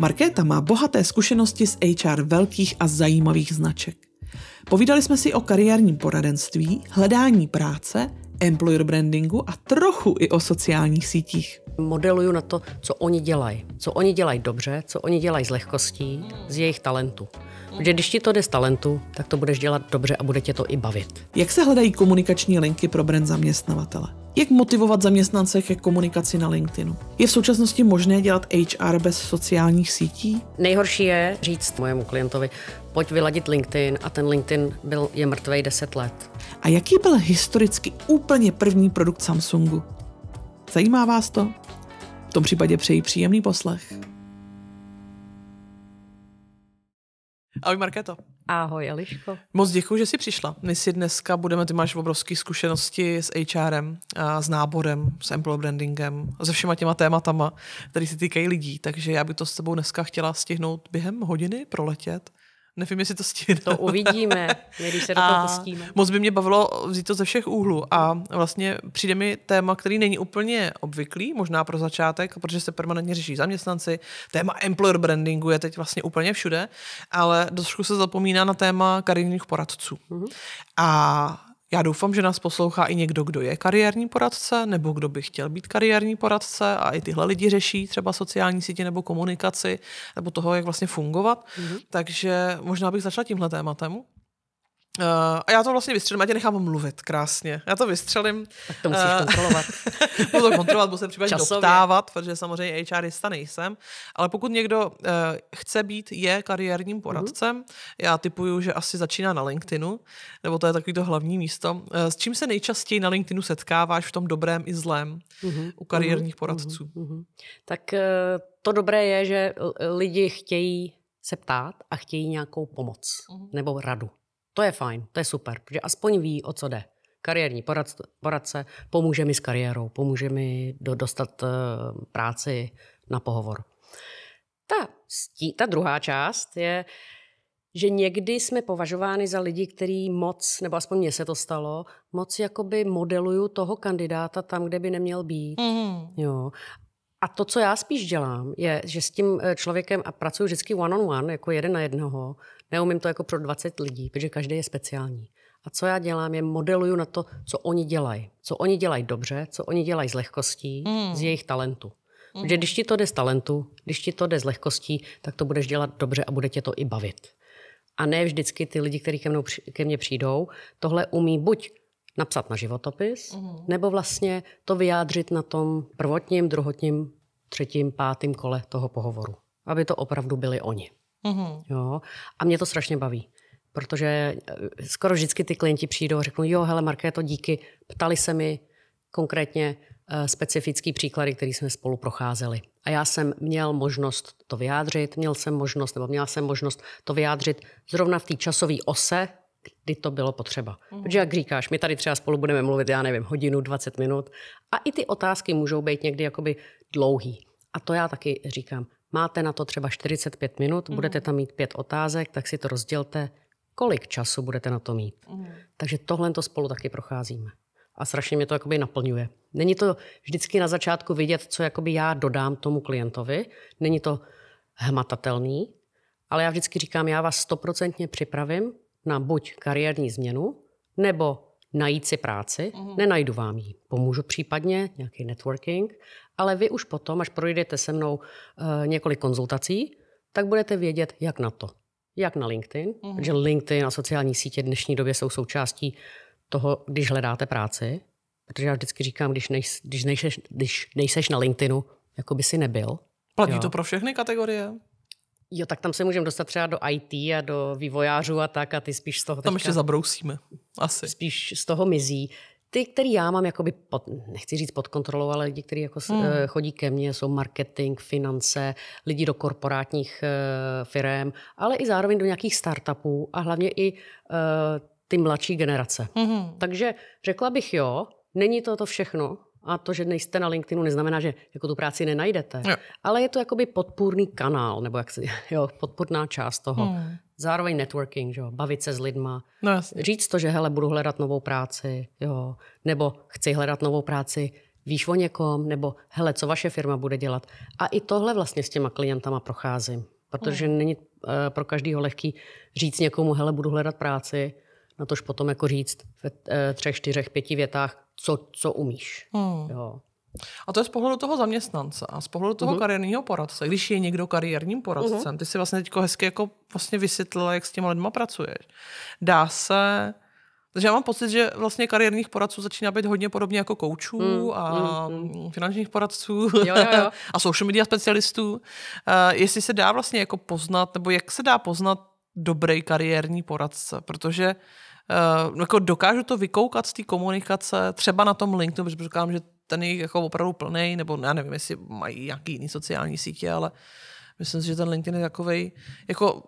Markéta má bohaté zkušenosti s HR velkých a zajímavých značek. Povídali jsme si o kariérním poradenství, hledání práce, employer brandingu a trochu i o sociálních sítích modeluju na to, co oni dělají. Co oni dělají dobře, co oni dělají s lehkostí, z jejich talentu. Protože když ti to jde z talentu, tak to budeš dělat dobře a bude tě to i bavit. Jak se hledají komunikační linky pro brand zaměstnavatele? Jak motivovat zaměstnance ke komunikaci na LinkedInu? Je v současnosti možné dělat HR bez sociálních sítí? Nejhorší je říct mojemu klientovi, pojď vyladit LinkedIn a ten LinkedIn byl, je mrtvej 10 let. A jaký byl historicky úplně první produkt Samsungu? Zajímá vás to? V tom případě přeji příjemný poslech. Ahoj Markéto. Ahoj Eliško. Moc děkuji, že jsi přišla. My si dneska budeme, ty máš obrovské zkušenosti s HRem, a s náborem, s employee brandingem, se všema těma tématama, které se týkají lidí, takže já bych to s tebou dneska chtěla stihnout během hodiny, proletět Nevím, jestli to stihne. To uvidíme, když se do toho pustíme. Moc by mě bavilo vzít to ze všech úhlů a vlastně přijde mi téma, který není úplně obvyklý, možná pro začátek, protože se permanentně řeší zaměstnanci. Téma employer brandingu je teď vlastně úplně všude, ale trošku se zapomíná na téma kariérních poradců. Mm-hmm. A já doufám, že nás poslouchá i někdo, kdo je kariérní poradce nebo kdo by chtěl být kariérní poradce a i tyhle lidi řeší třeba sociální sítě nebo komunikaci nebo toho, jak vlastně fungovat. Mm-hmm. Takže možná bych začala tímhle tématem. Uh, a já to vlastně vystřelím, já tě nechám mluvit krásně. Já to vystřelím. Tak to musíš uh, kontrolovat. budu to kontrolovat, budu se případně doptávat, protože samozřejmě HRista nejsem. Ale pokud někdo uh, chce být, je kariérním mhm. poradcem, uh-huh. já typuju, že asi začíná na LinkedInu, nebo to je takový to hlavní místo. Uh, s čím se nejčastěji na LinkedInu setkáváš v tom dobrém i zlém uh-huh. u kariérních mm-hmm. poradců? Uh-huh. Tak uh, to dobré je, že lidi chtějí se ptát a chtějí nějakou pomoc uh-huh. nebo radu. To je fajn, to je super, protože aspoň ví, o co jde. Kariérní poradce, poradce pomůže mi s kariérou, pomůže mi do, dostat uh, práci na pohovor. Ta, stí, ta druhá část je, že někdy jsme považováni za lidi, který moc, nebo aspoň mně se to stalo, moc jakoby modeluju toho kandidáta tam, kde by neměl být. Mm-hmm. Jo. A to, co já spíš dělám, je, že s tím eh, člověkem a pracuji vždycky one on one, jako jeden na jednoho, Neumím to jako pro 20 lidí, protože každý je speciální. A co já dělám, je modeluju na to, co oni dělají. Co oni dělají dobře, co oni dělají s lehkostí, mm. z jejich talentu. Mm. Protože hmm. když ti to jde z talentu, když ti to jde z lehkostí, tak to budeš dělat dobře a bude tě to i bavit. A ne vždycky ty lidi, kteří ke, ke mně přijdou, tohle umí buď napsat na životopis, mm. nebo vlastně to vyjádřit na tom prvotním, druhotním, třetím, pátým kole toho pohovoru. Aby to opravdu byli oni. Mm-hmm. Jo. A mě to strašně baví protože eh, skoro vždycky ty klienti přijdou a řeknou, jo, hele, to díky, ptali se mi konkrétně eh, specifický příklady, který jsme spolu procházeli. A já jsem měl možnost to vyjádřit, měl jsem možnost, nebo měla jsem možnost to vyjádřit zrovna v té časové ose, kdy to bylo potřeba. Mm. Protože jak říkáš, my tady třeba spolu budeme mluvit, já nevím, hodinu, 20 minut a i ty otázky můžou být někdy jakoby dlouhý. A to já taky říkám. Máte na to třeba 45 minut, mm. budete tam mít pět otázek, tak si to rozdělte, kolik času budete na to mít. Mm. Takže tohle to spolu taky procházíme. A strašně mě to jakoby naplňuje. Není to vždycky na začátku vidět, co jakoby já dodám tomu klientovi. Není to hmatatelný, ale já vždycky říkám, já vás stoprocentně připravím na buď kariérní změnu, nebo najít si práci, uh-huh. nenajdu vám ji, pomůžu případně, nějaký networking, ale vy už potom, až projdete se mnou uh, několik konzultací, tak budete vědět, jak na to. Jak na LinkedIn, uh-huh. protože LinkedIn a sociální sítě v dnešní době jsou součástí toho, když hledáte práci, protože já vždycky říkám, když, nejs, když, nejseš, když nejseš na LinkedInu, jako by si nebyl. Platí jo. to pro všechny kategorie? Jo, tak tam se můžeme dostat třeba do IT a do vývojářů a tak a ty spíš z toho... Tam ještě zabrousíme, asi. Spíš z toho mizí. Ty, který já mám, jakoby pod, nechci říct pod kontrolou, ale lidi, kteří jako hmm. Eh, chodí ke mně, jsou marketing, finance, lidi do korporátních uh, eh, firm, ale i zároveň do nějakých startupů a hlavně i uh, ty mladší generace. Hmm. Takže řekla bych jo, není to to všechno, a to, že nejste na LinkedInu, neznamená, že jako tu práci nenajdete. Jo. Ale je to jakoby podpůrný kanál, nebo jak se, jo, podpůrná část toho. Hmm. Zároveň networking, že jo, bavit se s lidma. No, Říct to, že hele, budu hledat novou práci, jo, nebo chci hledat novou práci, víš o někom, nebo hele, co vaše firma bude dělat. A i tohle vlastně s těma klientama procházím. Protože hmm. není uh, pro každého lehký říct někomu, hele, budu hledat práci, na tož potom jako říct ve eh, třech, čtyřech, pěti větách, co, co umíš. Hmm. Jo. A to je z pohledu toho zaměstnance a z pohledu toho uh-huh. kariérního poradce. Když je někdo kariérním poradcem, uh-huh. ty si vlastně teď hezky jako vlastně vysvětlila, jak s těma lidma pracuješ. Dá se... Takže já mám pocit, že vlastně kariérních poradců začíná být hodně podobně jako koučů mm, a mm, mm. mm finančních poradců jo, jo, jo. a social media specialistů. Uh, jestli se dá vlastně jako poznat, nebo jak se dá poznat dobrý kariérní poradce, protože Uh, jako dokážu to vykoukat z té komunikace, třeba na tom LinkedInu, protože říkám, že ten je jako opravdu plný, nebo já nevím, jestli mají nějaký jiný sociální sítě, ale myslím si, že ten LinkedIn je takovej, jako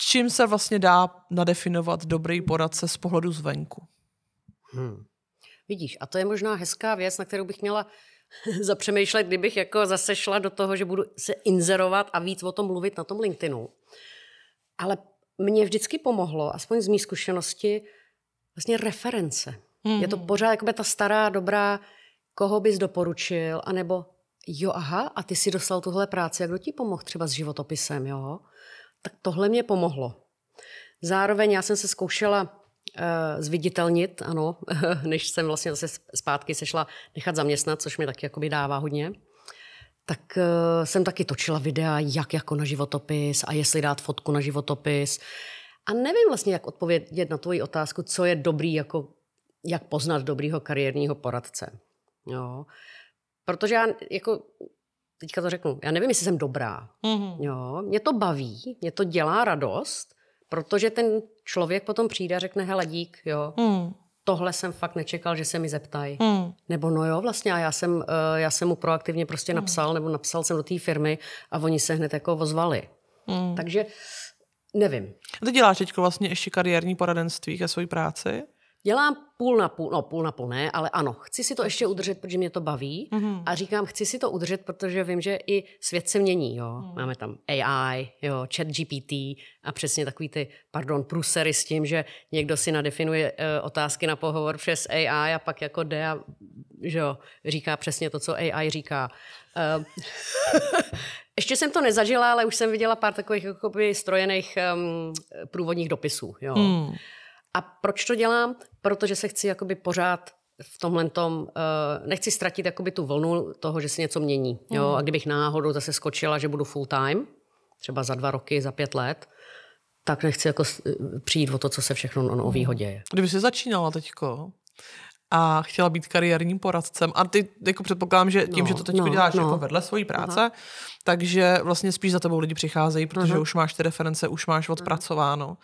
čím se vlastně dá nadefinovat dobrý poradce z pohledu zvenku. Hmm. Vidíš, a to je možná hezká věc, na kterou bych měla zapřemýšlet, kdybych jako zase šla do toho, že budu se inzerovat a víc o tom mluvit na tom LinkedInu. Ale mě vždycky pomohlo, aspoň z mé zkušenosti, vlastně reference. Mm-hmm. Je to mhm. pořád jakoby ta stará, dobrá, koho bys doporučil, anebo jo, aha, a ty si dostal tuhle práci, jak kdo ti pomohl třeba s životopisem, jo? Tak tohle mě pomohlo. Zároveň já jsem se zkoušela uh, zviditelnit, ano, než jsem vlastně zase zpátky sešla nechat zaměstnat, což mi taky jakoby dává hodně tak uh, jsem taky točila videa, jak jako na životopis a jestli dát fotku na životopis. A nevím vlastně, jak odpovědět na tvoji otázku, co je dobrý, jako, jak poznat dobrýho kariérního poradce. Jo. Protože já jako, teďka to řeknu, já nevím, jestli jsem dobrá. Mm-hmm. Jo. Mě to baví, mě to dělá radost, protože ten člověk potom přijde a řekne, hele dík, jo, mm tohle jsem fakt nečekal, že se mi zeptají. Mm. Nebo no jo, vlastně a já jsem, eh, já jsem mu proaktivně prostě mm. napsal, nebo napsal jsem do té firmy a oni se hned jako ozvali. Mm. Takže nevím. A ty děláš teď vlastně ještě kariérní poradenství ke své práci? dělám půl na půl, no půl na půl ne, ale ano, chci si to ještě udržet, protože mě to baví mm-hmm. a říkám, chci si to udržet, protože vím, že i svět se mění, jo. Mm. Máme tam AI, jo, chat GPT a přesně takový ty, pardon, prusery s tím, že někdo si nadefinuje e, otázky na pohovor přes AI a pak jako jde a že jo, říká přesně to, co AI říká. E, ještě jsem to nezažila, ale už jsem viděla pár takových jakoby strojených um, průvodních dopisů, jo. Mm. A proč to dělám? Protože se chci jakoby pořád v tomhle tom, uh, nechci ztratit jakoby tu vlnu toho, že se něco mění. Jo? Mm. A kdybych náhodou zase skočila, že budu full time, třeba za dva roky, za pět let, tak nechci jako eh, přijít o to, co se všechno novýho děje. Kdyby se začínala teďko, a chtěla být kariérním poradcem. A ty jako předpokládám, že tím, no, že to teď no, děláš no. jako vedle svojí práce, uh-huh. takže vlastně spíš za tebou lidi přicházejí, protože uh-huh. už máš ty reference, už máš odpracováno.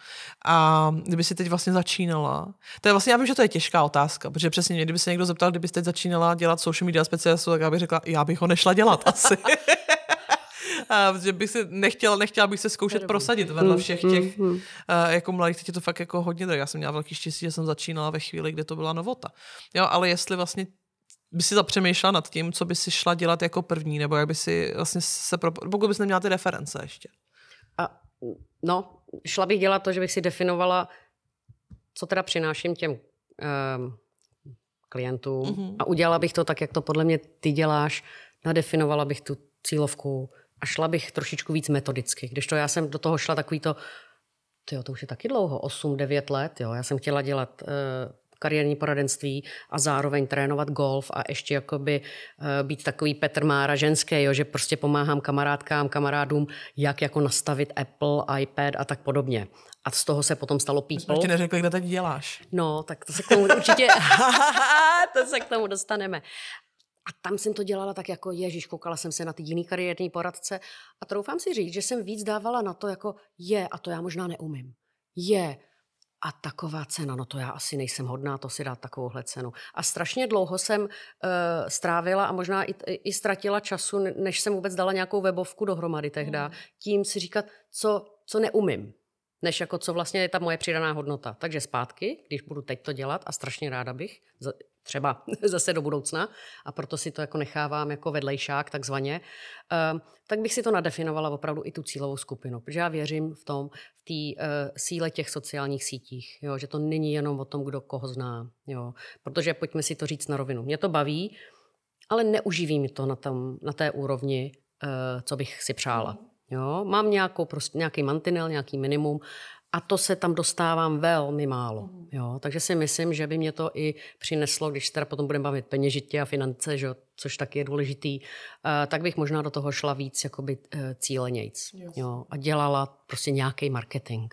A kdyby si teď vlastně začínala, to je vlastně, já vím, že to je těžká otázka, protože přesně mě, kdyby se někdo zeptal, kdyby jsi teď začínala dělat social media specialistu, tak já bych řekla, já bych ho nešla dělat asi a, že bych se nechtěla, nechtěla bych se zkoušet prosadit mhm. vedle všech těch uh, jako mladých, teď je to fakt jako hodně drahé. Já jsem měla velký štěstí, že jsem začínala ve chvíli, kde to byla novota. Jo, ale jestli vlastně by si zapřemýšlela nad tím, co by si šla dělat jako první, nebo jak by si vlastně se, pro... pokud bys neměla ty reference ještě. A, no, šla bych dělat to, že bych si definovala, co teda přináším těm um, klientům mm-hmm. a udělala bych to tak, jak to podle mě ty děláš, nadefinovala bych tu cílovku, a šla bych trošičku víc metodicky. Když to já jsem do toho šla takový to, to už je taky dlouho, 8-9 let, jo. Já jsem chtěla dělat uh, kariérní poradenství a zároveň trénovat golf a ještě jakoby uh, být takový Petr Mára ženský, jo, že prostě pomáhám kamarádkám, kamarádům, jak jako nastavit Apple, iPad a tak podobně. A z toho se potom stalo people. Proč ti neřekli, kde teď děláš. No, tak to se k tomu určitě... to se k tomu dostaneme. A tam jsem to dělala tak jako ježíš, koukala jsem se na ty jiný kariérní poradce a troufám si říct, že jsem víc dávala na to jako je, a to já možná neumím. Je, a taková cena, no to já asi nejsem hodná, to si dát takovouhle cenu. A strašně dlouho jsem e, strávila a možná i, i ztratila času, než jsem vůbec dala nějakou webovku dohromady tehda, mm. tím si říkat, co, co neumím, než jako co vlastně je ta moje přidaná hodnota. Takže zpátky, když budu teď to dělat a strašně ráda bych, třeba zase do budoucna a proto si to jako nechávám jako vedlejšák takzvaně, ehm, tak bych si to nadefinovala opravdu i tu cílovou skupinu, protože já věřím v tom, v té eh, síle těch sociálních sítích, jo, že to není jenom o tom, kdo koho zná, jo, protože pojďme si to říct na rovinu. Mě to baví, ale neuživí mi to na, tam, na té úrovni, eh, co bych si přála. Jo, mám nějakou, prostě, nějaký mantinel, nějaký minimum a to se tam dostávám velmi málo. Jo? Takže si myslím, že by mě to i přineslo, když se teda potom budeme bavit peněžitě a finance, že, což taky je důležitý, uh, tak bych možná do toho šla víc jakoby, uh, cílenějc. Yes. Jo? A dělala prostě nějaký marketing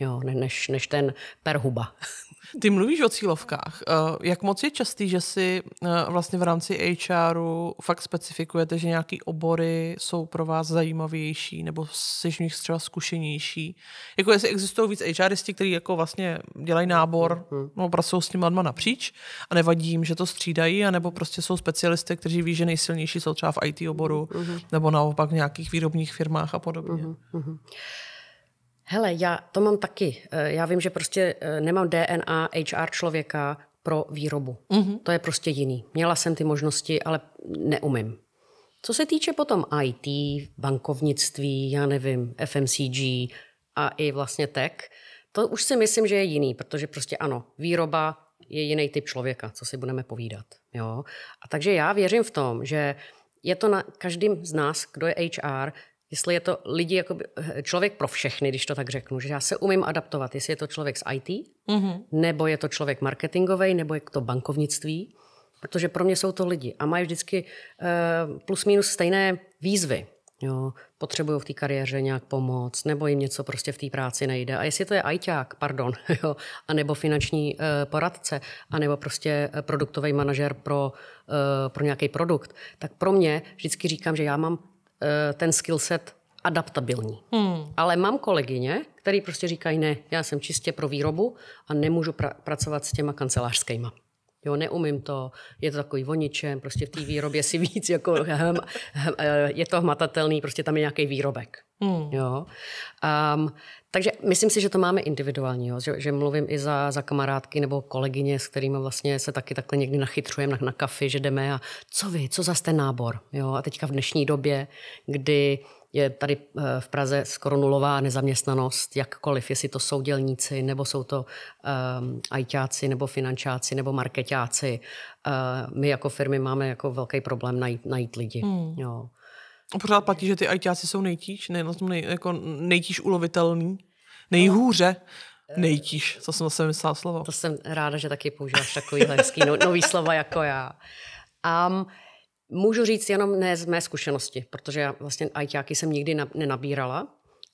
jo, než, než ten perhuba. Ty mluvíš o cílovkách. Eh, jak moc je častý, že si eh, vlastně v rámci HRu fakt specifikujete, že nějaký obory jsou pro vás zajímavější nebo jsi v nich třeba zkušenější? Jako jestli existují víc HRisti, kteří jako vlastně dělají nábor, mhm. no pracují s tím lidma napříč a nevadí jim, že to střídají, anebo prostě jsou specialisté, kteří ví, že nejsilnější jsou třeba v IT oboru mhm. nebo naopak v nějakých výrobních firmách a podobně. Uh-huh, uh-huh. Hele, já to mám taky. Eh, já vím, že prostě eh, nemám DNA HR člověka pro výrobu. Mm-hmm. To je prostě jiný. Měla jsem ty možnosti, ale neumím. Co se týče potom IT, bankovnictví, já nevím, FMCG a i vlastně tech, to už si myslím, že je jiný, protože prostě ano, výroba je jiný typ člověka, co si budeme povídat. Jo? A takže já věřím v tom, že je to na každým z nás, kdo je HR, jestli je to lidi, jakoby, eh, člověk pro všechny, když to tak řeknu, že já se umím adaptovat, jestli je to člověk z IT, mm-hmm. nebo je to člověk marketingový, nebo je to bankovnictví, protože pro mě jsou to lidi a mají vždycky uh, plus minus stejné výzvy. Jo, potřebují v té kariéře nějak pomoc, nebo jim něco prostě v té práci nejde. A jestli to je ajťák, pardon, jo, anebo finanční uh, poradce, anebo prostě produktový manažer pro, uh, pro nějaký produkt, tak pro mě vždycky říkám, že já mám Eh, ten skillset adaptabilní. Hmm. Ale mám kolegyně, které prostě říkají, ne, já jsem čistě pro výrobu a nemůžu pra- pracovat s těma kancelářskýma. Jo, neumím to, je to takový voničem. prostě v té výrobě si víc, jako, hm, hm, je to hmatatelný, prostě tam je nějaký výrobek. Hmm. Jo. Um, takže myslím si, že to máme individuální, jo? Že, že mluvím i za, za kamarádky nebo kolegyně, s kterými vlastně se taky takhle někdy nachytřujeme na, na kafy, že jdeme a co vy, co za ten nábor. Jo? A teďka v dnešní době, kdy je tady eh, v Praze skoro nulová nezaměstnanost, jakkoliv, jestli to jsou dělníci, nebo jsou to um, ajťáci, nebo finančáci, nebo marketáci. Uh, my jako firmy máme jako velký problém najít, najít lidi. Hmm. Jo. A pořád platí, že ty ajťáci jsou nejtíž, nej, no, nej, jako nejtíž ulovitelný, nejhůře. Nejtíž, Co jsem zase myslela slovo. To jsem ráda, že taky používáš takový hezký no, nový slova jako já. Um, Můžu říct jenom ne z mé zkušenosti, protože já vlastně ITáky jsem nikdy nenabírala,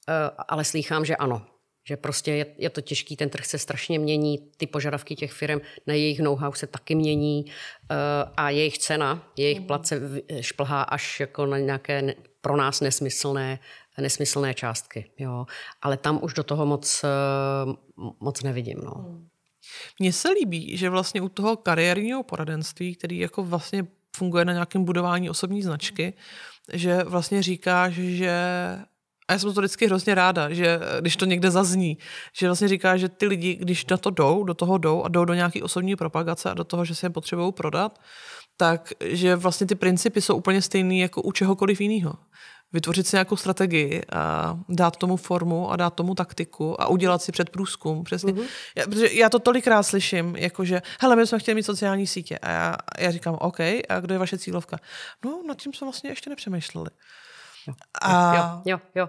eh, ale slýchám, že ano. Že prostě je, je to těžký, ten trh se strašně mění, ty požadavky těch firm na jejich know-how se taky mění eh, a jejich cena, jejich mhm. plat se šplhá až jako na nějaké pro nás nesmyslné, nesmyslné částky. Jo. Ale tam už do toho moc, eh, moc nevidím. No. Hmm. Mně se líbí, že vlastně u toho kariérního poradenství, který jako vlastně funguje na nějakém budování osobní značky, že vlastně říkáš, že a já jsem to vždycky hrozně ráda, že když to někde zazní, že vlastně říká, že ty lidi, když na to jdou, do toho jdou a jdou do nějaké osobní propagace a do toho, že se je potřebují prodat, tak že vlastně ty principy jsou úplně stejný jako u čehokoliv jiného vytvořit si nějakou strategii a dát tomu formu a dát tomu taktiku a udělat si průzkum. Přesně. Uh-huh. Já, protože já to tolikrát slyším, jakože, hele, my jsme chtěli mít sociální sítě. A já, já říkám, OK, a kdo je vaše cílovka? No, nad tím jsme vlastně ještě nepřemýšleli. A... Jo, jo, jo.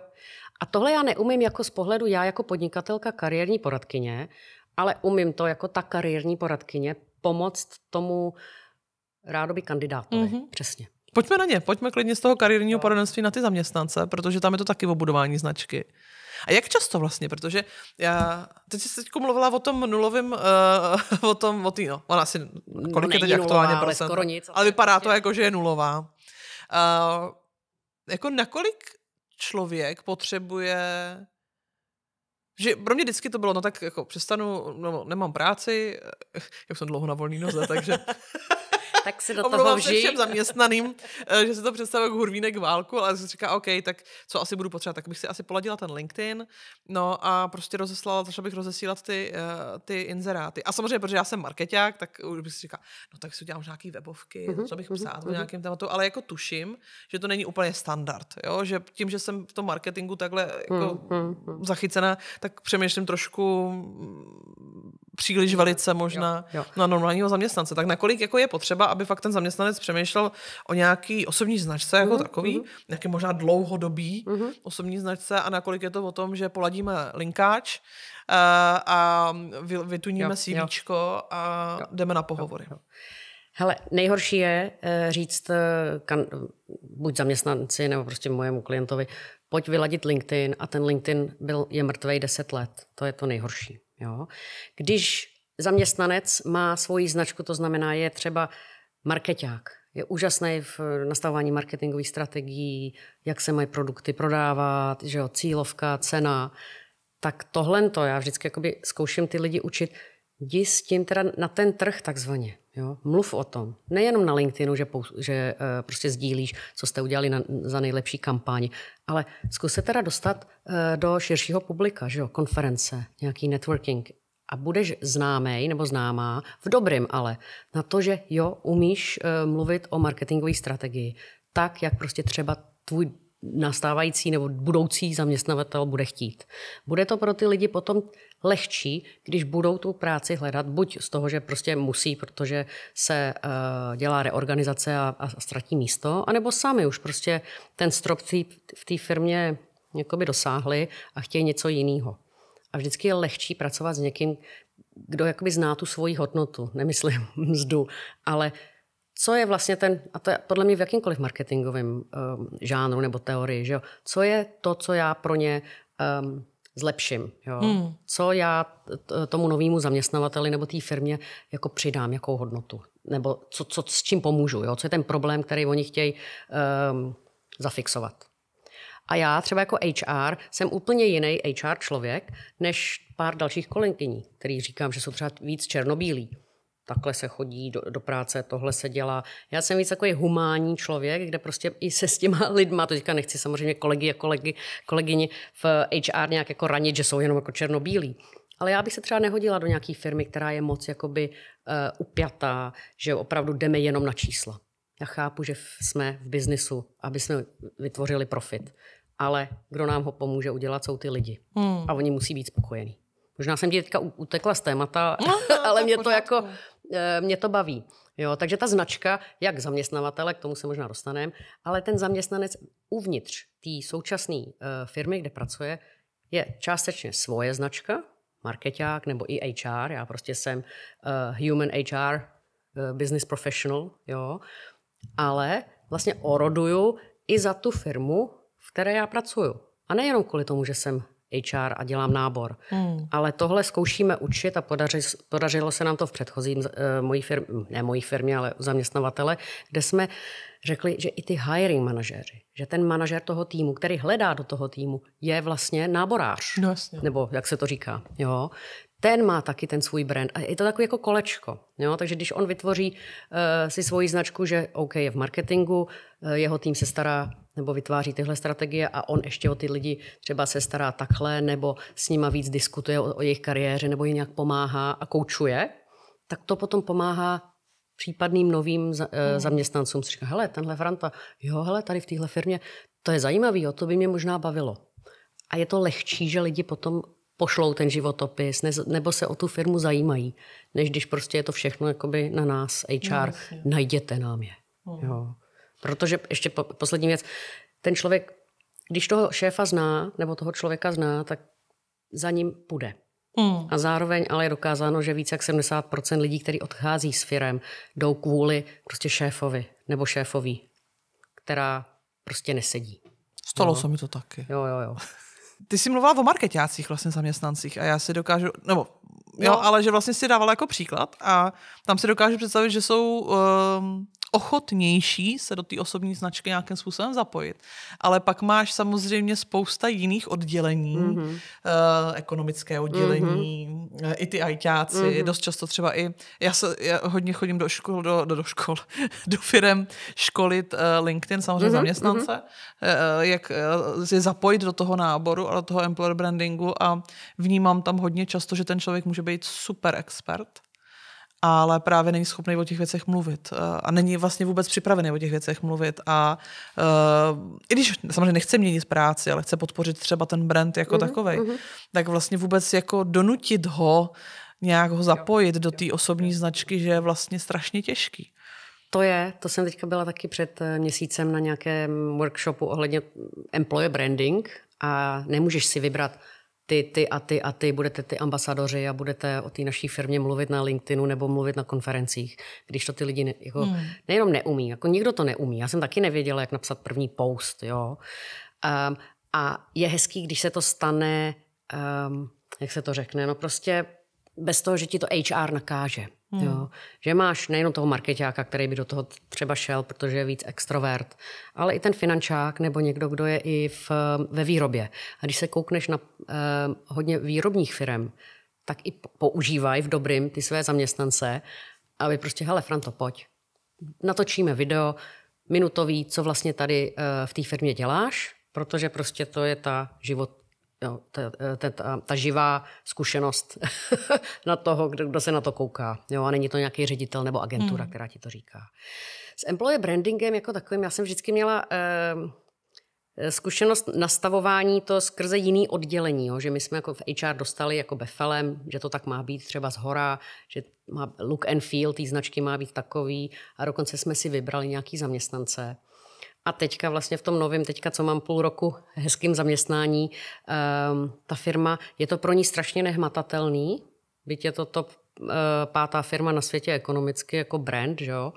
A tohle já neumím jako z pohledu já jako podnikatelka kariérní poradkyně, ale umím to jako ta kariérní poradkyně pomoct tomu rádoby kandidátovi. Mm-hmm. Přesně. Pojďme na ně, pojďme klidně z toho kariérního no. poradenství na ty zaměstnance, protože tam je to taky o budování značky. A jak často vlastně, protože já teď jsi teď mluvila o tom nulovém, uh, eh, o tom, o tý, no, ona asi, no, kolik no, je teď nulová, aktuálně procent, ale, skoro nic, ale vypadá to jako, že je nulová. Uh, jako nakolik člověk potřebuje že pro mě vždycky to bylo, no tak jako přestanu, no, nemám práci, eh, já jsem dlouho na volný noze, takže tak si do Omlouvám toho vžij. se všem zaměstnaným, eh, že se to představuje jako hurvínek válku, ale jsem říká, OK, tak co asi budu potřebovat, tak bych si asi poladila ten LinkedIn, no a prostě rozeslala, začala bych rozesílat ty, eh, ty inzeráty. A samozřejmě, protože já jsem marketák, tak už bych si říkala, no tak si udělám nějaký webovky, mm-hmm, co bych psát mm-hmm. o mhm, mhm. nějakém tématu, ale jako tuším, že to není úplně standard, jo? že tím, že jsem v tom marketingu takhle jako mm-hmm. Mhm, zachycena, tak přemýšlím trošku příliš velice možná jo, jo. na normálního zaměstnance. Tak nakolik jako je potřeba, aby fakt ten zaměstnanec přemýšlel o nějaký osobní značce jako mm-hmm. takový, mhm. nějaký možná dlouhodobý mm-hmm. osobní značce a nakolik je to o tom, že poladíme linkáč uh, a vytuníme jo, CVčko jo. a jo. jdeme na pohovory. Jo, jo. Hele, nejhorší je uh, říct uh, kan, buď zaměstnanci nebo prostě mojemu klientovi, pojď vyladit LinkedIn a ten LinkedIn byl, je mrtvej 10 let. To je to nejhorší. Jo? Když zaměstnanec má svoji značku, to znamená, je třeba marketák, je úžasný v eh, nastavování marketingových strategií, jak se mají produkty prodávat, že jo, cílovka, cena, tak tohle to já vždycky zkouším ty lidi učit, jdi s tím teda na ten trh takzvaně. Jo? Mluv o tom. Nejenom na LinkedInu, že, pou, že uh, prostě sdílíš, co jste udělali na, za nejlepší kampaň, ale zkus se teda dostat uh, do širšího publika, že jo? konference, nějaký networking. A budeš známý nebo známá, v dobrým ale, na to, že jo, umíš uh, mluvit o marketingové strategii, tak, jak prostě třeba tvůj nastávající nebo budoucí zaměstnavatel bude chtít. Bude to pro ty lidi potom lehčí, když budou tu práci hledat, buď z toho, že prostě musí, protože se uh, dělá reorganizace a, a ztratí místo, anebo sami už prostě ten strop tý, v té firmě jakoby dosáhli a chtějí něco jiného. A vždycky je lehčí pracovat s někým, kdo jakoby zná tu svoji hodnotu, nemyslím mzdu, ale co je vlastně ten, a to je podle mě v jakýmkoliv marketingovém um, eh, žánru nebo teorii, že jo, co je to, co já pro ně um, zlepším. Jo? Hmm. Co já tomu novému zaměstnavateli nebo té firmě jako přidám, jakou hodnotu? Nebo co, co s čím pomůžu? Jo? Co je ten problém, který oni chtějí um, zafixovat? A já třeba jako HR jsem úplně jiný HR člověk než pár dalších kolegyní, který říkám, že jsou třeba víc černobílí takhle se chodí do, do práce, tohle se dělá. Já jsem víc takový humánní člověk, kde prostě i se s těma lidma, to teďka nechci samozřejmě kolegy a kolegy, kolegyni v HR nějak jako ranit, že jsou jenom jako černobílí. Ale já bych se třeba nehodila do nějaké firmy, která je moc jakoby uh, upjatá, že opravdu jdeme jenom na čísla. Já chápu, že jsme v biznisu, aby jsme vytvořili profit, ale kdo nám ho pomůže udělat, jsou ty lidi. Hmm. A oni musí být spokojení. Možná jsem ti teďka utekla z témata, no, no, ale mě to jako Eh, mě to baví. Jo, takže ta značka, jak zaměstnavatele, k tomu se možná dostaneme, ale ten zaměstnanec uvnitř té současné uh, firmy, kde pracuje, je částečně svoje značka, marketák nebo i HR, já prostě jsem uh, human HR, uh, business professional, jo, ale vlastně oroduju i za tu firmu, v které já pracuju. A nejenom kvůli tomu, že jsem HR a dělám nábor. Hmm. Ale tohle zkoušíme učit a podaři, podařilo se nám to v předchozím uh, mojí firmě, ne mojí firmě, ale u zaměstnavatele, kde jsme řekli, že i ty hiring manažeři, že ten manažer toho týmu, který hledá do toho týmu, je vlastně náborář. No, jasně. Nebo jak se to říká. Jo? ten má taky ten svůj brand. A je to takový jako kolečko. Jo? Takže když on vytvoří uh, si svoji značku, že OK je v marketingu, uh, jeho tým se stará nebo vytváří tyhle strategie a on ještě o ty lidi třeba se stará takhle, nebo s nima víc diskutuje o, o jejich kariéře, nebo jim nějak pomáhá a koučuje, tak to potom pomáhá případným novým za, e, hmm. zaměstnancům. říká, hele, tenhle Franta, jo, hele, tady v téhle firmě, to je zajímavý, jo, to by mě možná bavilo. A je to lehčí, že lidi potom pošlou ten životopis ne, nebo se o tu firmu zajímají, než když prostě je to všechno jakoby na nás, HR, no, najděte nám je. Hmm. Jo. Protože ještě po, poslední věc, ten člověk, když toho šéfa zná, nebo toho člověka zná, tak za ním půjde. Mm. A zároveň ale je dokázáno, že více jak 70% lidí, kteří odchází s firem, jdou kvůli prostě šéfovi nebo šéfoví, která prostě nesedí. Stalo no. se mi to taky. Jo, jo, jo. Ty jsi mluvila o marketácích vlastně zaměstnancích a já si dokážu, nebo jo, no. ale že vlastně si dávala jako příklad a tam si dokážu představit, že jsou um, ochotnější se do té osobní značky nějakým způsobem zapojit. Ale pak máš samozřejmě spousta jiných oddělení, mm-hmm. uh, ekonomické oddělení, mm-hmm. i ty ajťáci, mm-hmm. dost často třeba i, já, se, já hodně chodím do škol, do, do, do škol, do firem školit uh, LinkedIn, samozřejmě mm-hmm. zaměstnance, mm-hmm. Uh, jak uh, je zapojit do toho náboru a do toho employer brandingu a vnímám tam hodně často, že ten člověk může být super expert, ale právě není schopný o těch věcech mluvit eh, a není vlastně vůbec připravený o těch věcech mluvit a uh, i když samozřejmě nechce měnit práci, ale chce podpořit třeba ten brand jako mm-hmm, takový, mm-hmm. tak vlastně vůbec jako donutit ho nějak ho zapojit do té osobní značky, že je vlastně strašně těžký. To je, to jsem teďka byla taky před eh, měsícem na nějakém workshopu ohledně employer branding a nemůžeš si vybrat, ty, ty a ty a ty budete ty ambasadoři a budete o té naší firmě mluvit na LinkedInu nebo mluvit na konferencích, když to ty lidi ne, jako, hmm. nejenom neumí, jako nikdo to neumí. Já jsem taky nevěděla, jak napsat první post, jo. Um, a je hezký, když se to stane, um, jak se to řekne, no prostě bez toho, že ti to HR nakáže. Hmm. Jo. Že máš nejenom toho marketáka, který by do toho třeba šel, protože je víc extrovert, ale i ten finančák nebo někdo, kdo je i v, ve výrobě. A když se koukneš na eh, hodně výrobních firm, tak i používají v dobrým ty své zaměstnance, aby prostě, hele, Franto, pojď. Natočíme video, minutový, co vlastně tady eh, v té firmě děláš, protože prostě to je ta život, jo, ta, eh, ta, ta, ta živá zkušenost na toho, kdo, kdo se na to kouká. Jo, a není to nějaký ředitel nebo agentura, hmm. která ti to říká. S employee brandingem jako takovým, já jsem vždycky měla... Ehm, eh, Zkušenost nastavování to skrze jiný oddělení, jo? že my jsme jako v HR dostali jako befelem, že to tak má být třeba z hora, že má look and feel té značky má být takový a dokonce jsme si vybrali nějaký zaměstnance a teďka vlastně v tom novém, teďka co mám půl roku hezkým zaměstnání, um, ta firma, je to pro ní strašně nehmatatelný, byť je to top uh, pátá firma na světě ekonomicky jako brand, že jo?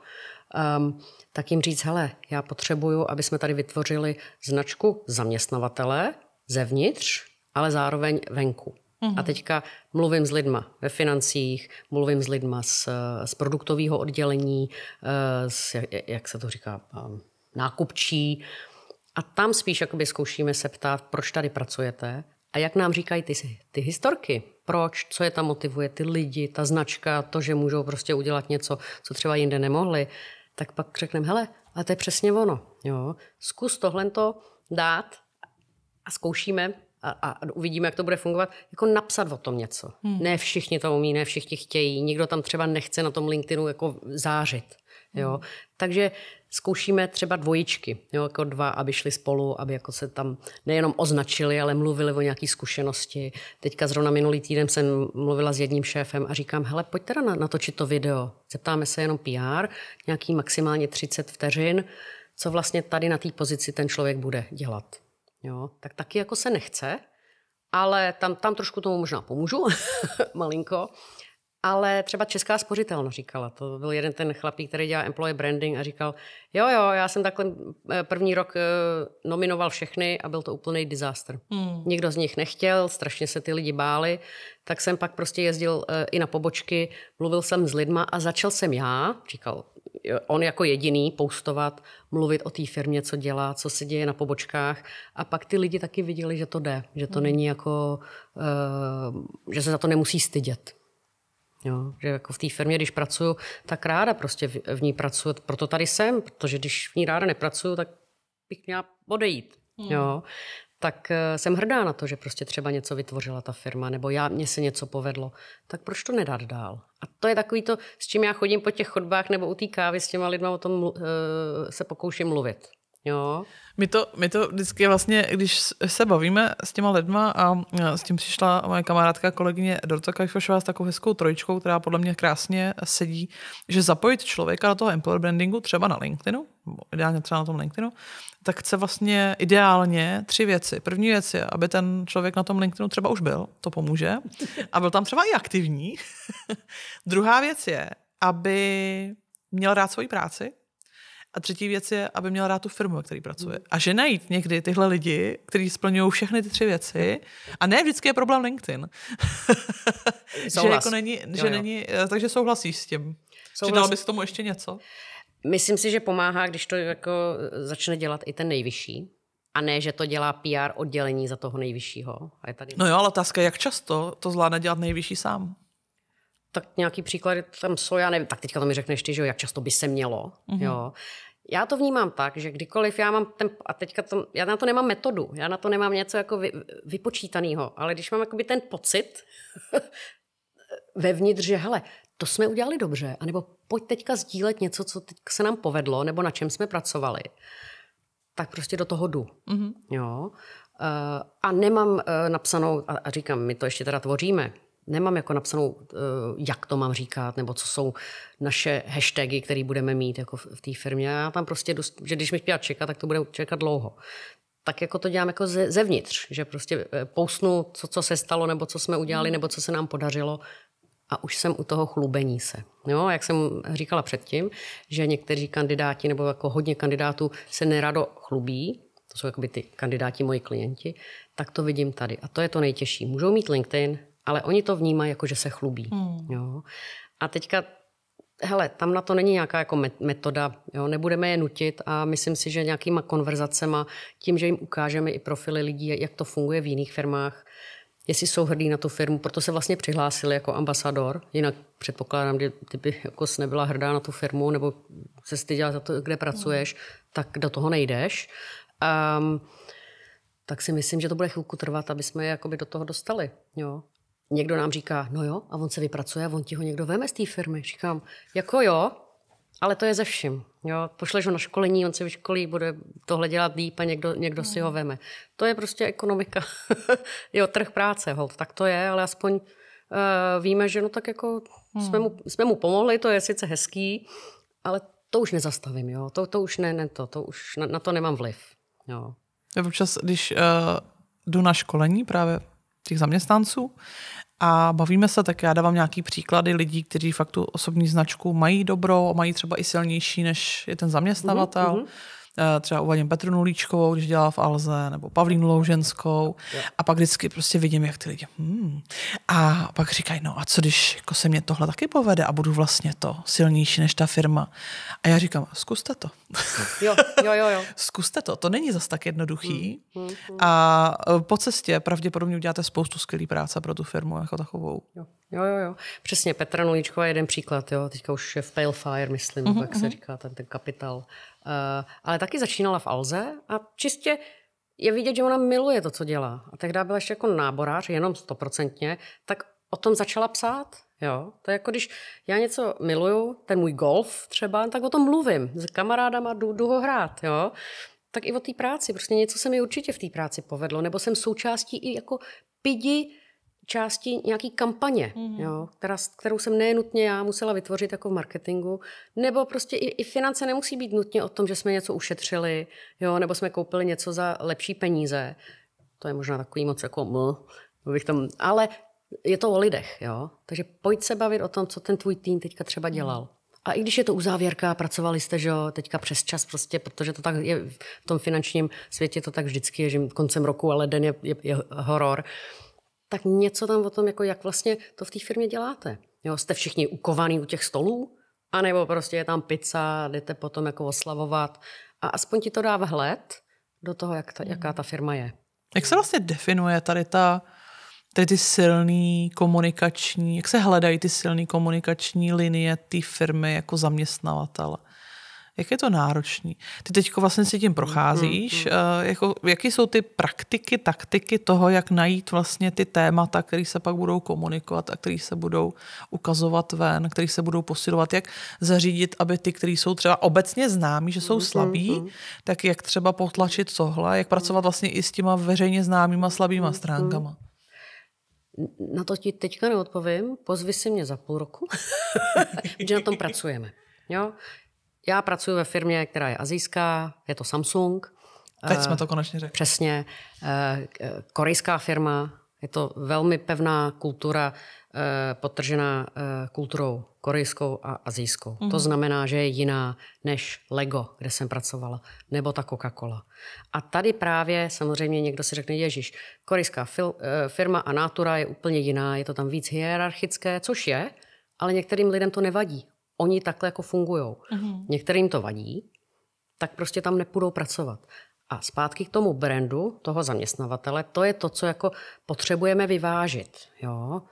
Um, tak jim říct, hele, já potřebuju, aby jsme tady vytvořili značku zaměstnavatele zevnitř, ale zároveň venku. Mm-hmm. A mhm. teďka mluvím s lidma ve financích, mluvím s lidma z, z produktového oddělení, z, eh, jak se to říká, ehm, nákupčí. A tam spíš jakoby zkoušíme se ptát, proč tady pracujete a jak nám říkají ty, ty historky, proč, co je tam motivuje, ty lidi, ta značka, to, že můžou prostě udělat něco, co třeba jinde nemohli, tak pak řekneme, hele, ale to je přesně ono. Jo? Zkus tohle dát a zkoušíme a, a uvidíme, jak to bude fungovat, jako napsat o tom něco. Hmm. Ne všichni to umí, ne všichni chtějí, nikdo tam třeba nechce na tom LinkedInu jako zářit. Jo. Hmm. Takže zkoušíme třeba dvojičky, jo, jako dva, aby šli spolu, aby jako se tam nejenom označili, ale mluvili o nějaké zkušenosti. Teďka zrovna minulý týden jsem mluvila s jedním šéfem a říkám, hele, pojď teda natočit to video. Zeptáme se jenom PR, nějaký maximálně 30 vteřin, co vlastně tady na té pozici ten člověk bude dělat. Jo, tak taky jako se nechce, ale tam, tam trošku tomu možná pomůžu, malinko, ale třeba Česká spořitelna říkala, to byl jeden ten chlapík, který dělá employee branding a říkal, jo, jo, já jsem takhle eh, první rok eh, nominoval všechny a byl to úplný disaster. Hmm. Nikdo z nich nechtěl, strašně se ty lidi báli, tak jsem pak prostě jezdil eh, i na pobočky, mluvil jsem s lidma a začal jsem já, říkal on jako jediný, poustovat, mluvit o té firmě, co dělá, co se děje na pobočkách a pak ty lidi taky viděli, že to jde, že to hmm. není jako, že se za to nemusí stydět. Jo, že jako v té firmě, když pracuju, tak ráda prostě v ní pracuju, proto tady jsem, protože když v ní ráda nepracuju, tak bych měla odejít. Hmm. Jo, tak eh, jsem hrdá na to, že prostě třeba něco vytvořila ta firma, nebo já, mně se něco povedlo, tak proč to nedat dál? A to je takový to, s čím já chodím po těch chodbách nebo u té kávy s těma lidma o tom uh, se pokouším mluvit. Jo. My to, my to vždycky vlastně, když se bavíme s těma lidma a e, s tím přišla moje kamarádka kolegyně Dorota Kajfošová s takovou hezkou trojičkou, která podle mě krásně sedí, že zapojit člověka do toho employer brandingu třeba na LinkedInu, ideálně třeba na tom LinkedInu, tak chce vlastně ideálně tři věci. První věc je, aby ten člověk na tom LinkedInu třeba už byl, to pomůže, a byl tam třeba i aktivní. Druhá věc je, aby měl rád svoji práci, a třetí věc je, aby měl rád tu firmu, ve který pracuje. A že najít někdy tyhle lidi, kteří splňují všechny ty tři věci, a ne vždycky je problém LinkedIn. že jako není, že jo, není, eh, takže souhlasíš s tím. Souhlas... Přidal bys tomu ještě něco? Myslím si, že pomáhá, když to jako eh, začne dělat i ten nejvyšší, a ne, že to dělá PR oddělení za toho nejvyššího. A je tady... No jo, ale otázka, jak často to zvládne dělat nejvyšší sám? tak nějaký příklady tam jsou, já nevím, tak teďka to mi řekneš ty, že jo, jak často by se mělo, mm-hmm. jo. Já to vnímám tak, že kdykoliv já mám ten, a teďka to, já na to nemám metodu, já na to nemám něco jako vy, vypočítaného, ale když mám jakoby ten pocit vevnitř, že hele, to jsme udělali dobře, anebo pojď teďka sdílet něco, co teď se nám povedlo, nebo na čem jsme pracovali, tak prostě do toho jdu. Mm-hmm. Jo? Uh, a nemám uh, napsanou, a, a říkám, my to ještě teda tvoříme, nemám jako napsanou, eh, jak to mám říkat, nebo co jsou naše hashtagy, které budeme mít jako v té firmě. Já tam prostě, dost, že když mi chtěla čekat, tak to bude čekat dlouho. Tak jako to dělám jako ze, zevnitř, že prostě eh, pousnu, co, co se stalo, nebo co jsme udělali, nebo co se nám podařilo, a už jsem u toho chlubení se. Jo, jak jsem říkala předtím, že někteří kandidáti nebo jako hodně kandidátů se nerado chlubí, to jsou jakoby ty kandidáti moji klienti, tak to vidím tady. A to je to nejtěžší. Můžou mít LinkedIn, ale oni to vnímají jako, že se chlubí. Hmm. Jo. A teďka Hele, tam na to není nějaká jako metoda, jo? nebudeme je nutit a myslím si, že nějakýma konverzacema, tím, že jim ukážeme i profily lidí, jak to funguje v jiných firmách, jestli jsou hrdí na tu firmu, proto se vlastně přihlásili jako ambasador, jinak předpokládám, že by jako nebyla hrdá na tu firmu nebo se styděla za to, kde pracuješ, hmm. tak do toho nejdeš. Um, tak si myslím, že to bude chvilku trvat, aby jsme je jakoby do toho dostali. Jo? někdo nám říká, no jo, a on se vypracuje a on ti ho někdo veme z té firmy. Říkám, jako jo, ale to je ze vším. Jo, pošleš ho na školení, on se vyškolí, bude tohle dělat líp a někdo, někdo si ho hmm. veme. To je prostě ekonomika. jo, trh práce, hold, tak to je, ale aspoň uh, víme, že no tak jako hmm. jsme, mu, jsme mu pomohli, to je sice hezký, ale to už nezastavím, jo, to, to už ne, ne to, to už na, na to nemám vliv, jo. Já občas, když uh, jdu na školení právě těch zaměstnanců. A bavíme se, tak já dávám nějaký příklady lidí, kteří fakt tu osobní značku mají dobrou mají třeba i silnější, než je ten zaměstnavatel. Mm-hmm. Eh, třeba uvadím Petru Nulíčkovou, když dělá v Alze, nebo Pavlínu Louženskou a pak vždycky prostě vidím, jak ty lidi hmm. a pak říkají, no a co když jako se mě tohle taky povede a budu vlastně to silnější než ta firma. A já říkám, zkuste to. Jo, jo, jo. jo. zkuste to, to není zas tak jednoduchý hmm. Hmm. hmm. a eh, po cestě pravděpodobně uděláte spoustu skvělý práce pro tu firmu jako takovou. Jo. Jo, jo, jo. Přesně, Petra Nulíčková je jeden příklad, jo. Teďka už je v Fire myslím, uh-huh, jak uh-huh. se mhm. říká, ten, ten kapitál Eh, ale taky začínala v Alze a čistě je vidět, že ona miluje to, co dělá. A tehdy byla ještě jako náborář, jenom stoprocentně, tak o tom začala psát. Jo, to je jako když já něco miluju, ten můj golf třeba, tak o tom mluvím s kamarádama, jdu, jdu ho hrát, jo. Tak i o té práci, prostě něco se mi určitě v té práci povedlo, nebo jsem součástí i jako pidi části nějaký kampaně, mm-hmm. jo, která, kterou jsem nenutně já musela vytvořit jako v marketingu, nebo prostě i, i finance nemusí být nutně o tom, že jsme něco ušetřili, jo, nebo jsme koupili něco za lepší peníze. To je možná takový moc jako m, bych tam, ale je to o lidech, jo. Takže pojď se bavit o tom, co ten tvůj tým teďka třeba dělal. Mhm. A i když je to uzávěrka, pracovali jste, že jo, teďka přes čas prostě, protože to tak je v tom finančním světě to tak vždycky je, že koncem roku a den je, je, je horor tak něco tam o tom, jako jak vlastně to v té firmě děláte. Jo, jste všichni ukovaní u těch stolů, anebo prostě je tam pizza, jdete potom jako oslavovat a aspoň ti to dá vhled do toho, jak ta, jaká ta firma je. Jak se vlastně definuje tady ta tady ty silný komunikační, jak se hledají ty silný komunikační linie té firmy jako zaměstnavatele? jak je to náročný. Ty teď vlastně si tím procházíš. Mm, mm, mm. Jako, jaký jsou ty praktiky, taktiky toho, jak najít vlastně ty témata, které se pak budou komunikovat a které se budou ukazovat ven, které se budou posilovat, jak zařídit, aby ty, kteří jsou třeba obecně známí, že jsou mm, slabí, mm, tak jak třeba potlačit tohle, jak pracovat vlastně i s těma veřejně známýma slabýma mm-hmm. stránkama. Na to ti teďka neodpovím, pozvi si mě za půl roku, že na tom pracujeme. Jo? Já pracuji ve firmě, která je azijská, je to Samsung. Teď jsme eh, to konečně řekli. Přesně. Eh, eh, korejská firma, je to velmi pevná kultura, potržená kulturou korejskou a azijskou. Mm-hmm. To mhm. znamená, že je jiná než Lego, kde jsem pracovala, nebo ta Coca-Cola. A tady právě samozřejmě někdo si řekne, ježíš, korejská fil- firma a natura je úplně jiná, je to tam víc hierarchické, což je, ale některým lidem to nevadí oni takhle jako fungují. Mm-hmm. Některým to vadí, tak prostě tam nepůjdou pracovat. A zpátky k tomu brandu toho zaměstnavatele, to je to, co jako potřebujeme vyvážit. Jo?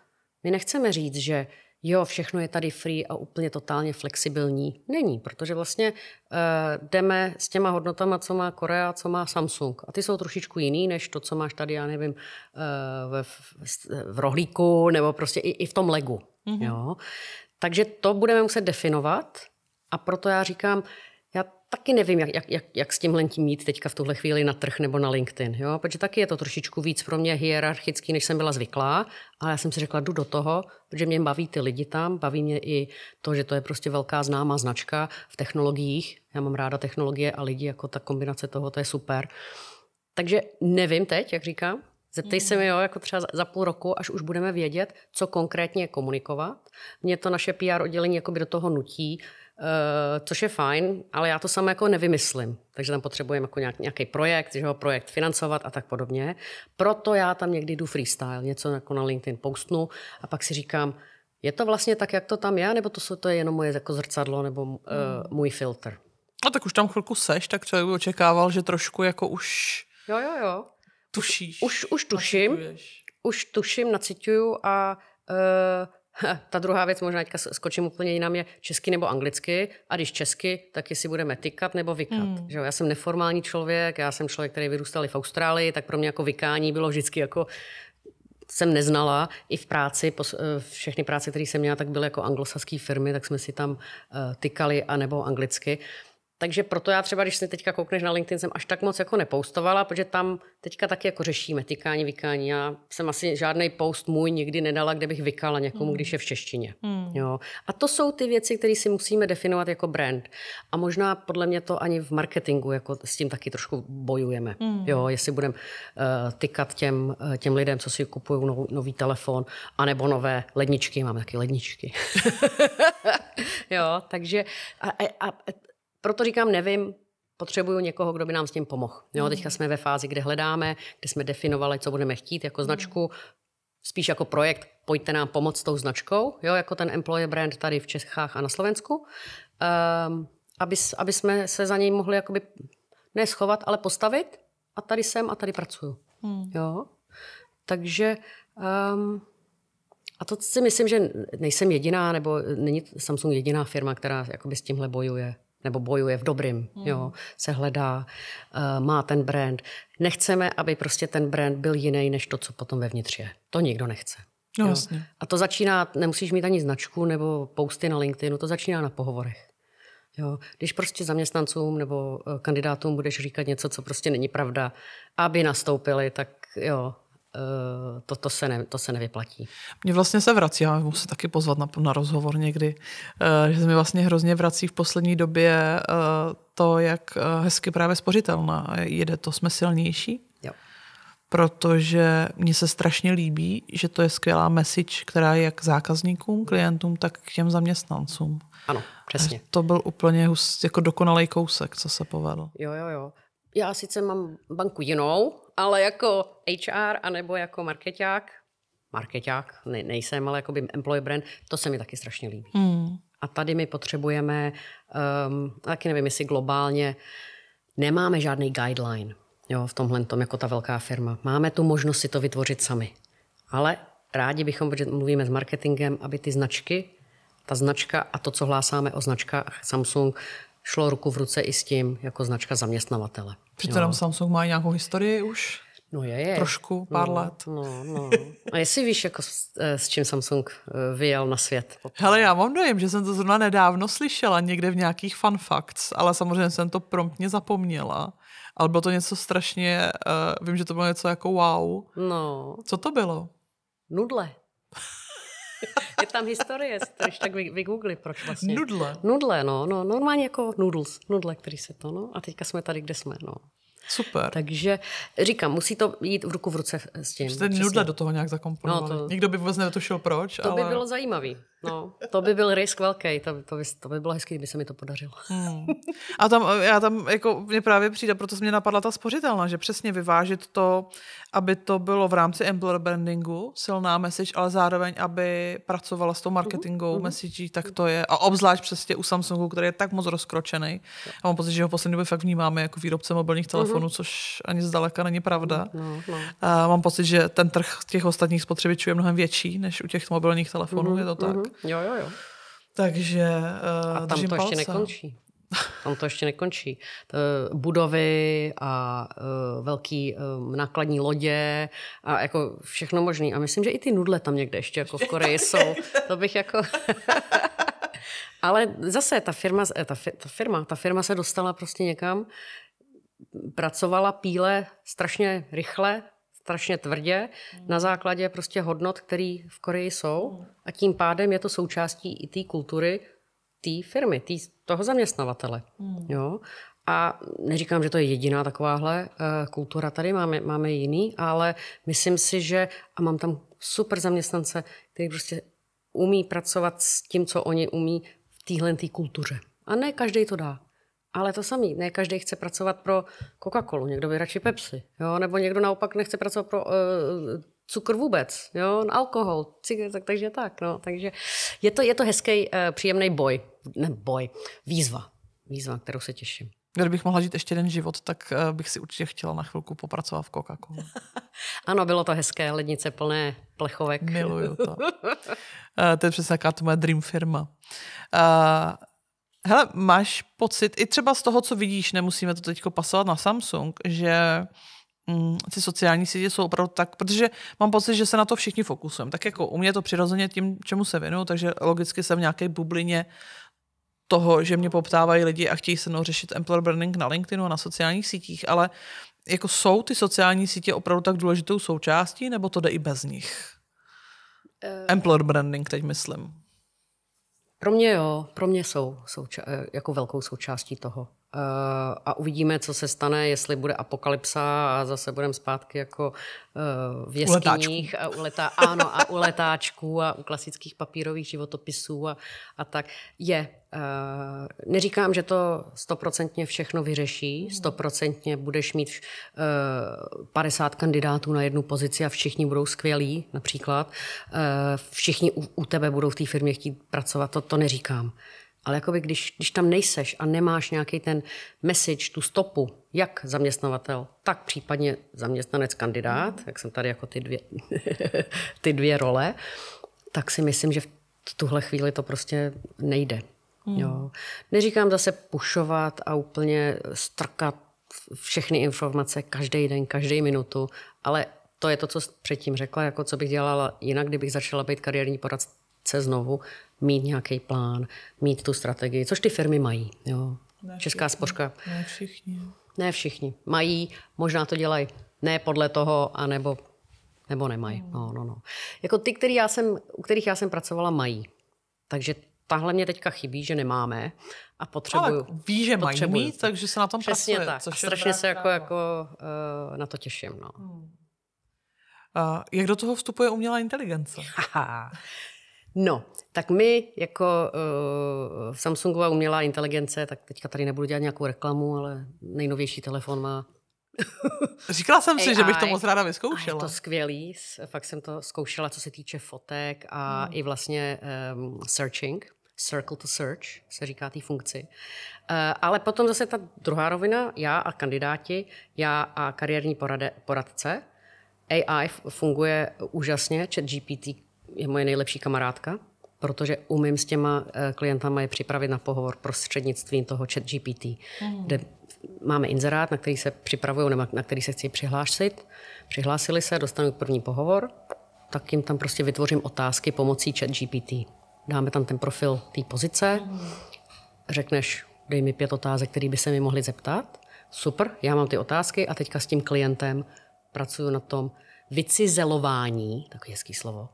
My nechceme říct, že jo, všechno je tady free a úplně totálně flexibilní. Není, protože vlastně uh, jdeme s těma hodnotama, co má Korea, co má Samsung. A ty jsou trošičku jiný, než to, co máš tady, já nevím, uh, eh, v, v, v rohlíku nebo prostě i, i v tom legu. Mm-hmm. Jo? Takže to budeme muset definovat a proto já říkám, já taky nevím, jak, jak, jak, jak s tímhle tím mít teďka v tuhle chvíli na trh nebo na LinkedIn, jo? protože taky je to trošičku víc pro mě hierarchický, než jsem byla zvyklá, ale já jsem si řekla, jdu do toho, protože mě baví ty lidi tam, baví mě i to, že to je prostě velká známá značka v technologiích, já mám ráda technologie a lidi, jako ta kombinace toho, to je super. Takže nevím teď, jak říkám, Zeptej se mi, mhm. jo, jako třeba za půl roku, až už budeme vědět, co konkrétně komunikovat. Mě to naše PR oddělení jako by do toho nutí, Uh, což je fajn, ale já to sama jako nevymyslím. Takže tam potřebujeme jako nějak, nějaký projekt, že ho projekt financovat a tak podobně. Proto já tam někdy jdu freestyle, něco jako na LinkedIn postnu a pak si říkám, je to vlastně tak, jak to tam je, nebo to, jsou, to je jenom moje jako zrcadlo nebo uh, můj filtr? A no tak už tam chvilku seš, tak člověk by očekával, že trošku jako už... Jo, jo, jo. Tušíš. Už, už tuším. Nacituješ. Už tuším, nacituju a uh, ta druhá věc, možná teďka skočím úplně jinam, je česky nebo anglicky. A když česky, tak jestli budeme tykat nebo vykat. Mm. Že já jsem neformální člověk, já jsem člověk, který vyrůstal i v Austrálii, tak pro mě jako vykání bylo vždycky jako jsem neznala. I v práci, eh, všechny práce, které jsem měla, tak byly jako anglosaské firmy, tak jsme si tam eh, tykali, anebo anglicky. Takže proto já třeba, když se teďka koukneš na LinkedIn, jsem až tak moc jako nepoustovala, protože tam teďka taky jako řešíme tykání, vykání. Já jsem asi žádný post můj nikdy nedala, kde bych vykala někomu, mm. když je v češtině. Mm. Jo. A to jsou ty věci, které si musíme definovat jako brand. A možná podle mě to ani v marketingu jako s tím taky trošku bojujeme. Mm. Jo, jestli budeme uh, tykat těm, uh, těm lidem, co si kupují nov, nový telefon, anebo nové ledničky. mám taky ledničky. jo, takže a, a, a proto říkám, nevím, potřebuju někoho, kdo by nám s tím pomohl. Jo, mm. teďka jsme ve fázi, kde hledáme, kde jsme definovali, co budeme chtít jako mm. značku, spíš jako projekt, pojďte nám pomoct tou značkou, jo, jako ten employer brand tady v Čechách a na Slovensku, um, aby, aby jsme se za něj mohli jakoby ne schovat, ale postavit a tady jsem a tady pracuju. Hmm. Jo? Takže um, a to si myslím, že nejsem jediná, nebo není Samsung jediná firma, která jakoby s tímhle bojuje nebo bojuje v dobrým, hmm. jo, se hledá, eh, má ten brand. Nechceme, aby prostě ten brand byl jiný, než to, co potom vevnitř je. To nikdo nechce. No, jo. Vlastně. A to začíná, nemusíš mít ani značku nebo posty na LinkedInu, to začíná na pohovorech. Jo. Když prostě zaměstnancům nebo eh, kandidátům budeš říkat něco, co prostě není pravda, aby nastoupili, tak jo, Eh, to, to, se ne, to se nevyplatí. Mě vlastně se vrací, já musím se taky pozvat na, na rozhovor někdy, eh, že se mi vlastně hrozně vrací v poslední době eh, to, jak hezky právě spořitelná jede, to jsme silnější. Jo. Protože mně se strašně líbí, že to je skvělá message, která je jak zákazníkům, klientům, tak k těm zaměstnancům. Ano, přesně. To byl úplně hus, jako dokonalý kousek, co se povedlo. Jo, jo, jo. Já sice mám banku jinou, ale jako HR anebo jako marketák, marketák, ne, nejsem, ale jako by employee brand, to se mi taky strašně líbí. Hmm. A tady my potřebujeme, um, taky nevím, jestli globálně, nemáme žádný guideline jo, v tomhle tom, jako ta velká firma. Máme tu možnost si to vytvořit sami. Ale rádi bychom, protože mluvíme s marketingem, aby ty značky, ta značka a to, co hlásáme o značkách Samsung, šlo ruku v ruce i s tím jako značka zaměstnavatele. tam Samsung má nějakou historii už? No je, je. Trošku, no, pár no, let. No, no. A jestli víš, jako s, eh, s čím Samsung eh, vyjel na svět? Hele, já mám dojem, že jsem to zrovna nedávno slyšela někde v nějakých fun facts, ale samozřejmě jsem to promptně zapomněla. Ale bylo to něco strašně, uh, vím, že to bylo něco jako wow. No. Co to bylo? Nudle. je tam historie, když tak vygoogli, proč vlastně. Nudle. Nudle, no, no, normálně jako noodles, nudle, který se to, no. A teďka jsme tady, kde jsme, no. Super. Takže říkám, musí to jít v ruku v ruce s tím. Jste nudle do toho nějak zakomponovali. No to, Nikdo by vůbec netušil proč, To ale... by bylo zajímavý. No, to by byl risk velký, to, to, by, to by bylo hezký, kdyby se mi to podařilo. Hmm. A tam, já tam, jako mě právě přijde, proto se mě napadla ta spořitelna, že přesně vyvážit to, aby to bylo v rámci employer brandingu, silná message, ale zároveň, aby pracovala s tou mhm, marketingovou uh-huh. Mhm. message, tak to je, a obzvlášť přesně u Samsungu, který je tak moc rozkročený. A mám pocit, že ho poslední době fakt vnímáme jako výrobce mobilních mhm. telefonů, uh-huh. což ani zdaleka není pravda. No, no, no. A mám pocit, že ten trh těch ostatních spotřebičů je mnohem větší než u těch mobilních telefonů, uh-huh. je to tak. Uh-huh. Jo, jo, jo. Takže uh, A eh, tam to palce. ještě nekončí. Tam to ještě nekončí. Eh, budovy a eh, velký nákladní lodě a jako všechno možný. A myslím, že i ty nudle tam někde ještě jako v Koreji jsou. To bych jako... Ale zase ta firma, ta, firma, ta firma se dostala prostě někam, pracovala píle strašně rychle, strašně tvrdě hmm. na základě prostě hodnot, které v Koreji jsou hmm. a tím pádem je to součástí i té kultury té firmy, tý, toho zaměstnavatele. Mm. Jo? A neříkám, že to je jediná takováhle eh, kultura tady, máme, máme jiný, ale myslím si, že a mám tam super zaměstnance, který prostě umí pracovat s tím, co oni umí v téhle kultuře. A ne každý to dá. Ale to samý, ne každý chce pracovat pro Coca-Colu, někdo by radši Pepsi, jo? nebo někdo naopak nechce pracovat pro uh, cukr vůbec, jo? alkohol, cigaret, tak, takže tak. No. Takže je to, je to hezký, uh, eh, příjemný boj, ne boj, výzva, výzva, kterou se těším. Kdybych mohla žít ještě jeden život, tak eh, bych si určitě chtěla na chvilku popracovat v coca Colu. Ano, bylo to hezké, lednice plné plechovek. Miluju to. to je přesně taková moje dream firma. Uh, Hele, máš pocit, i třeba z toho, co vidíš, nemusíme to teď pasovat na Samsung, že mm, ty sociální sítě jsou opravdu tak, protože mám pocit, že se na to všichni fokusujeme. Tak jako u mě to přirozeně tím, čemu se věnuju, takže logicky jsem v nějaké bublině toho, že mě poptávají lidi a chtějí se mnou řešit employer branding na LinkedInu a na sociálních sítích, ale jako jsou ty sociální sítě opravdu tak důležitou součástí, nebo to jde i bez nich? Uh, employer branding teď myslím. Pro mě jo, pro mě jsou souča- eh, jako velkou součástí toho. Eh, a uvidíme, co se stane, jestli bude apokalypsa a zase budeme zpátky jako eh, v jeskyních u a u, letá, ano, a u letáčků a u klasických papírových životopisů a, a tak. Je. Eh, neříkám, že to stoprocentně všechno vyřeší, hmm. stoprocentně budeš mít 50 kandidátů na jednu pozici a všichni budou skvělí, například. Všichni u, u tebe budou v té firmě chtít pracovat, to, to neříkám. Ale jakoby když, když tam nejseš a nemáš nějaký ten message, tu stopu, jak zaměstnavatel, tak případně zaměstnanec kandidát, jak jsem tady jako ty dvě, ty dvě role, tak si myslím, že v tuhle chvíli to prostě nejde. Mm. Jo. Neříkám zase pušovat a úplně strkat všechny informace každý den, každý minutu, ale to je to, co předtím řekla, jako co bych dělala jinak, kdybych začala být kariérní poradce chce znovu mít nějaký plán, mít tu strategii, což ty firmy mají. Jo. Ne Česká spořka. Ne všichni. Ne všichni. Mají, možná to dělají ne podle toho, anebo nebo nemají. No. no, no, no. Jako ty, který já jsem, u kterých já jsem pracovala, mají. Takže tahle mě teďka chybí, že nemáme a potřebuju. Ale ví, že mají potřebuju. mít, takže se na tom Přesně pracuje. Tak. Což a strašně se jako, jako uh, na to těším. No. Hmm. Uh, jak do toho vstupuje umělá inteligence? No, tak my jako uh, eh, Samsungová umělá inteligence, tak teďka tady nebudu dělat nějakou reklamu, ale nejnovější telefon má Říkala jsem si, AI. že bych to moc ráda vyzkoušela. je to skvělý, fakt jsem to zkoušela, co se týče fotek a hmm. i vlastně um, searching, circle to search se říká té funkci. Uh, ale potom zase ta druhá rovina, já a kandidáti, já a kariérní porade, poradce, AI funguje úžasně, chat GPT je moje nejlepší kamarádka, protože umím s těma eh, klientama je připravit na pohovor prostřednictvím toho chat GPT, mm. kde máme inzerát, na který se připravují, nebo na který se chci přihlásit. Přihlásili se, dostanu první pohovor, tak jim tam prostě vytvořím otázky pomocí chat GPT. Dáme tam ten profil té pozice, hmm. řekneš, dej mi pět otázek, které by se mi mohli zeptat. Super, já mám ty otázky a teďka s tím klientem pracuju na tom vycizelování, takové hezký slovo,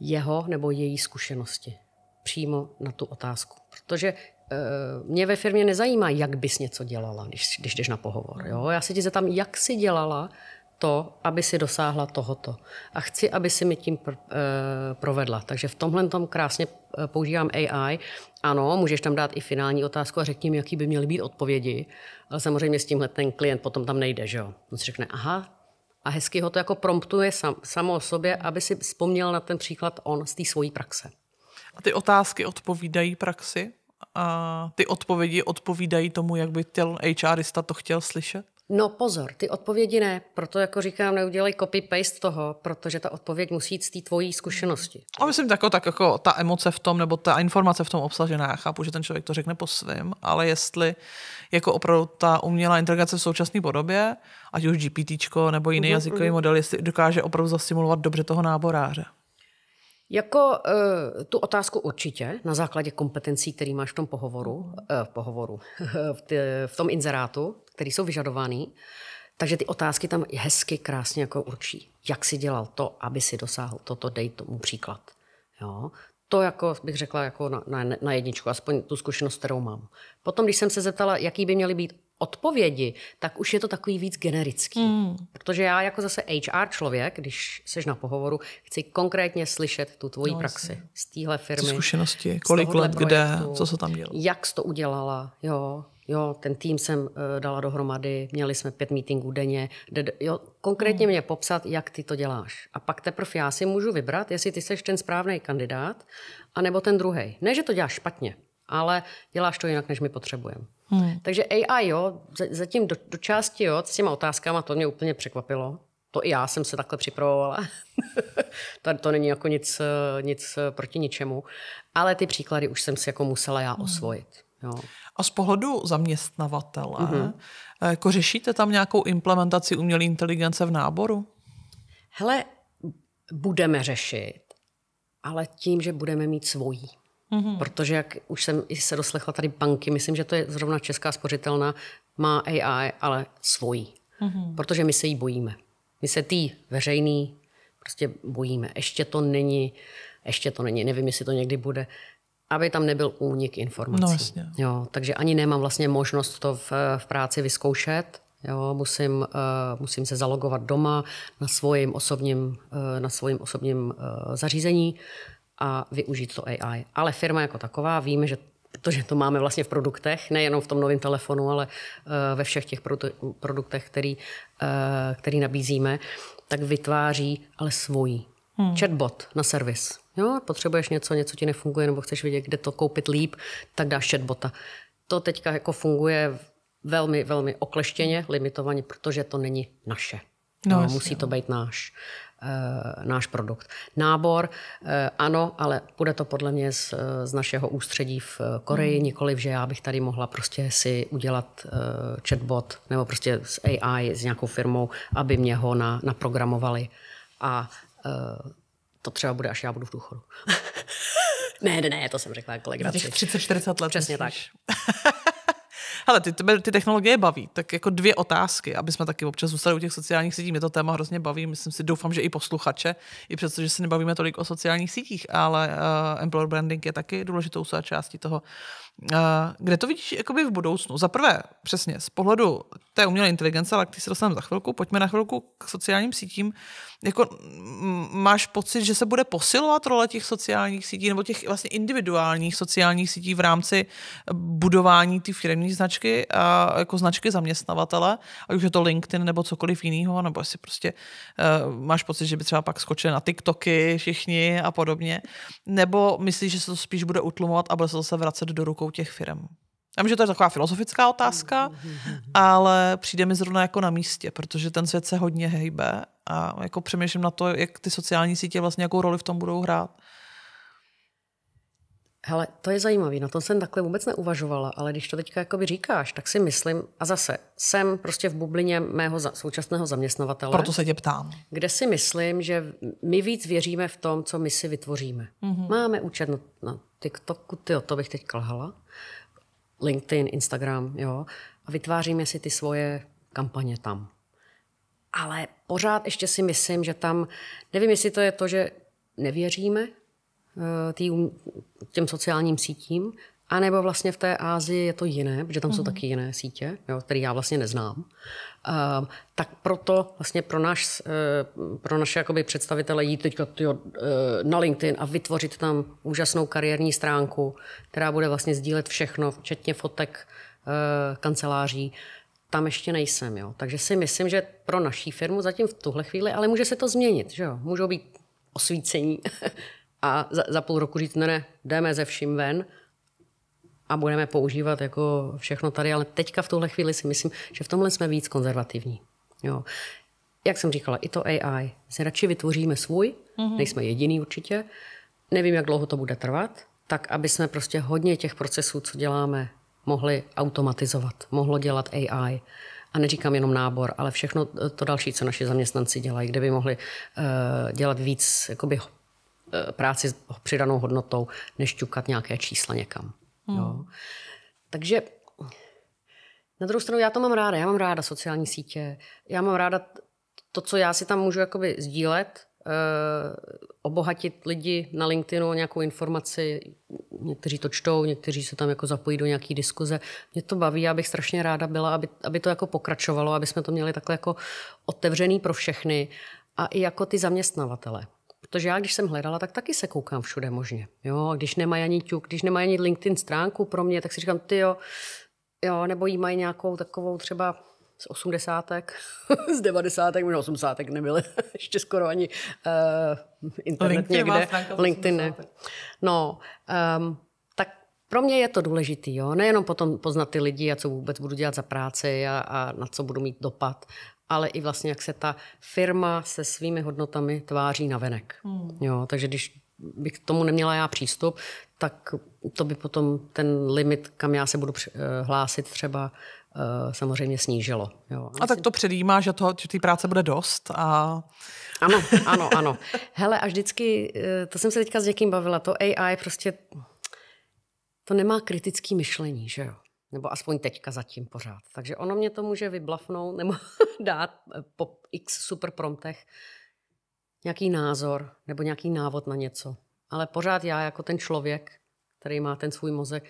jeho nebo její zkušenosti přímo na tu otázku. Protože eh, mě ve firmě nezajímá, jak bys něco dělala, když, když jdeš na pohovor. Jo? Já se ti zeptám, jak si dělala to, aby si dosáhla tohoto. A chci, aby si mi tím pr- e, provedla. Takže v tomhle tom krásně eh, používám AI. Ano, můžeš tam dát i finální otázku a řekni mi, jaký by měly být odpovědi. Ale samozřejmě s tímhle ten klient potom tam nejde, že jo? On si řekne, aha, a hezky ho to jako promptuje sam, samo o sobě, aby si vzpomněl na ten příklad on z té svojí praxe. A ty otázky odpovídají praxi? A ty odpovědi odpovídají tomu, jak by chtěl HRista to chtěl slyšet? No pozor, ty odpovědi ne, proto jako říkám, neudělej copy-paste toho, protože ta odpověď musí jít z té tvojí zkušenosti. A myslím jako tak jako ta emoce v tom, nebo ta informace v tom obsažená, chápu, že ten člověk to řekne po svém, ale jestli jako opravdu ta umělá integrace v současné podobě, ať už GPT nebo jiný mm-hmm. jazykový mhm. model, jestli dokáže opravdu zasimulovat dobře toho náboráře. Jako uh, tu otázku určitě, na základě kompetencí, které máš v tom pohovoru, uh, pohovoru v, t, v tom inzerátu, které jsou vyžadovány, takže ty otázky tam hezky, krásně jako určí. Jak si dělal to, aby si dosáhl toto, dej tomu příklad. Jo? To jako bych řekla jako na, na, na jedničku, aspoň tu zkušenost, kterou mám. Potom, když jsem se zeptala, jaký by měly být odpovědi, tak už je to takový víc generický. Mm. Protože já jako zase HR člověk, když seš na pohovoru, chci konkrétně slyšet tu tvoji no, praxi z téhle firmy. Co zkušenosti, kolik let, projektu, kde, co se tam dělo. Jak jsi to udělala, jo. Jo, ten tým jsem uh, dala dohromady, měli jsme pět meetingů denně. de, jo, konkrétně mm. mě popsat, jak ty to děláš. A pak teprve já si můžu vybrat, jestli ty seš ten správný kandidát, anebo ten druhý. Ne, že to děláš špatně, ale děláš to jinak, než my potřebujeme. Hmm. Takže AI, jo, zatím do, do části, jo, s těma otázkama, to mě úplně překvapilo. To i já jsem se takhle připravovala. to, to není jako nic, nic proti ničemu. Ale ty příklady už jsem si jako musela já hmm. osvojit. Jo. A z pohledu zaměstnavatele, mm-hmm. jako řešíte tam nějakou implementaci umělé inteligence v náboru? Hele, budeme řešit, ale tím, že budeme mít svojí. Mm-hmm. Protože, jak už jsem i se doslechla tady banky, myslím, že to je zrovna Česká spořitelna, má AI, ale svojí. Mm-hmm. Protože my se jí bojíme. My se tý veřejný prostě bojíme. Ještě to není, ještě to není, nevím, jestli to někdy bude, aby tam nebyl únik informací. No, vlastně. Jo, takže ani nemám vlastně možnost to v, v práci vyzkoušet. Jo, musím, uh, musím se zalogovat doma na svém osobním, uh, na svojím osobním uh, zařízení a využít to AI. Ale firma jako taková, víme, že to, že to máme vlastně v produktech, nejenom v tom novém telefonu, ale eh, ve všech těch produktech, který, eh, který nabízíme, tak vytváří ale svojí. Hmm. Chatbot na servis. Jo, potřebuješ něco, něco ti nefunguje, nebo chceš vidět kde to koupit líp, tak dáš chatbota. To teďka jako funguje velmi, velmi okleštěně, limitovaně, protože to není naše. No, no musí to no. být náš eh, náš produkt. Nábor, eh, ano, ale bude to podle mě z, eh, z našeho ústředí v Koreji, hmm. nikoliv, že já bych tady mohla prostě si udělat chatbot nebo prostě s AI, s nějakou firmou, aby mě ho na, naprogramovali. A to třeba bude, až já budu v důchodu. ne, ne, ne, to jsem řekla jako 30-40 let. Přesně tak. Ale ty, tebe, ty technologie baví, tak jako dvě otázky, aby jsme taky občas zůstali u těch sociálních sítí. Mě to téma hrozně baví, myslím si, doufám, že i posluchače, i přesto, že se nebavíme tolik o sociálních sítích, ale uh, employer branding je taky důležitou součástí toho Eh, kde to vidíš jakoby v budoucnu? Za prvé, přesně, z pohledu té umělé inteligence, ale ty se dostaneme za chvilku, pojďme na chvilku k sociálním sítím. Jako, máš pocit, že se bude posilovat role těch sociálních sítí nebo těch vlastně individuálních sociálních sítí v rámci budování ty firmní značky a jako značky zaměstnavatele, ať už je to LinkedIn nebo cokoliv jiného, nebo jestli prostě uh, máš pocit, že by třeba pak skočili na TikToky všichni a podobně, nebo myslíš, že se to spíš bude utlumovat a bude se zase vracet do rukou politikou těch firm. Já vím, že to je taková filozofická otázka, ale přijde mi zrovna jako na místě, protože ten svět se hodně hejbe a jako přemýšlím na to, jak ty sociální sítě vlastně jakou roli v tom budou hrát. Hele, to je zajímavé, na tom jsem takhle vůbec neuvažovala, ale když to teďka jakoby říkáš, tak si myslím, a zase, jsem prostě v bublině mého za, současného zaměstnavatele. Proto se tě ptám. Kde si myslím, že my víc věříme v tom, co my si vytvoříme. Mm-hmm. Máme účet na, na TikToku, o to bych teď klhala. LinkedIn, Instagram, jo, a vytváříme si ty svoje kampaně tam. Ale pořád ještě si myslím, že tam, nevím, jestli to je to, že nevěříme Eh, tý, um, těm sociálním sítím, a nebo vlastně v té Ázii je to jiné, protože tam mm-hmm. jsou mhm. taky jiné sítě, jo, které já vlastně neznám. Uh, tak proto vlastně pro, naš, uh, eh, pro naše jakoby, představitele jít teďka tyjo, uh, na LinkedIn a vytvořit tam úžasnou kariérní stránku, která bude vlastně sdílet všechno, včetně fotek uh, kanceláří, tam ještě nejsem. Jo. Takže si myslím, že pro naší firmu zatím v tuhle chvíli, ale může se to změnit. Že jo? Můžou být osvícení a za, za půl roku říct, ne, no ne, jdeme ze vším ven a budeme používat jako všechno tady, ale teďka v tuhle chvíli si myslím, že v tomhle jsme víc konzervativní. Jo. Jak jsem říkala, i to AI. Si radši vytvoříme svůj, mm-hmm. nejsme jediný určitě, nevím, jak dlouho to bude trvat, tak aby jsme prostě hodně těch procesů, co děláme, mohli automatizovat, mohlo dělat AI. A neříkám jenom nábor, ale všechno to další, co naši zaměstnanci dělají, kde by mohli uh, dělat víc jakoby, Eh, práci s přidanou hodnotou, než ťukat nějaké čísla někam. Hmm. Jo. Takže na druhou stranu já to mám ráda. Já mám ráda sociální sítě. Já mám ráda to, co já si tam můžu jakoby sdílet, eh, obohatit lidi na LinkedInu o nějakou informaci. Někteří to čtou, někteří se tam jako zapojí do nějaké diskuze. Mě to baví, já bych strašně ráda byla, aby, aby to jako pokračovalo, aby jsme to měli takhle jako otevřený pro všechny a i jako ty zaměstnavatele. Protože já, když jsem hledala, tak taky se koukám všude možně. Jo, když nemají ani ťuk, když nemají ani LinkedIn stránku pro mě, tak si říkám, ty jo, jo, nebo jí mají nějakou takovou třeba z osmdesátek, z devadesátek, možná osmdesátek nebyly, ještě skoro ani uh, internet LinkedIn někde. LinkedIn ne. No, um, tak pro mě je to důležitý, jo? nejenom potom poznat ty lidi a co vůbec budu dělat za práci a, a na co budu mít dopad, ale i vlastně, jak se ta firma se svými hodnotami tváří na venek. Hmm. Jo, takže když bych k tomu neměla já přístup, tak to by potom ten limit, kam já se budu eh, hlásit třeba, eh, samozřejmě snížilo. Jo. A, a tak to předjímá, že, to že té práce bude dost. A... Ano, ano, ano. Hele, a vždycky, eh, to jsem se teďka s někým bavila, to AI prostě, to nemá kritické myšlení, že jo. Nebo aspoň teďka zatím pořád. Takže ono mě to může vyblafnout nebo dát eh, po x super promptech nějaký názor nebo nějaký návod na něco. Ale pořád já jako ten člověk, který má ten svůj mozek,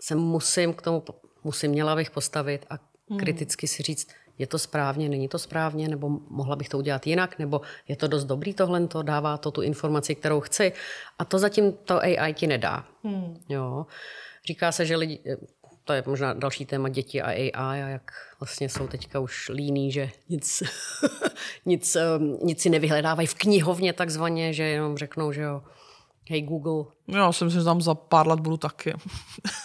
se musím k tomu, musím, měla bych postavit a hmm. kriticky si říct, je to správně, není to správně, nebo mohla bych to udělat jinak, nebo je to dost dobrý tohle, to dává to tu informaci, kterou chci. A to zatím to AI ti nedá. Hmm. Jo. Říká se, že lidi, eh, to je možná další téma děti a AI a jak vlastně jsou teďka už líní, že nic, nic, um, nic si nevyhledávají v knihovně takzvaně, že jenom řeknou, že jo, hej Google. Já si myslím, že tam za pár let budu taky.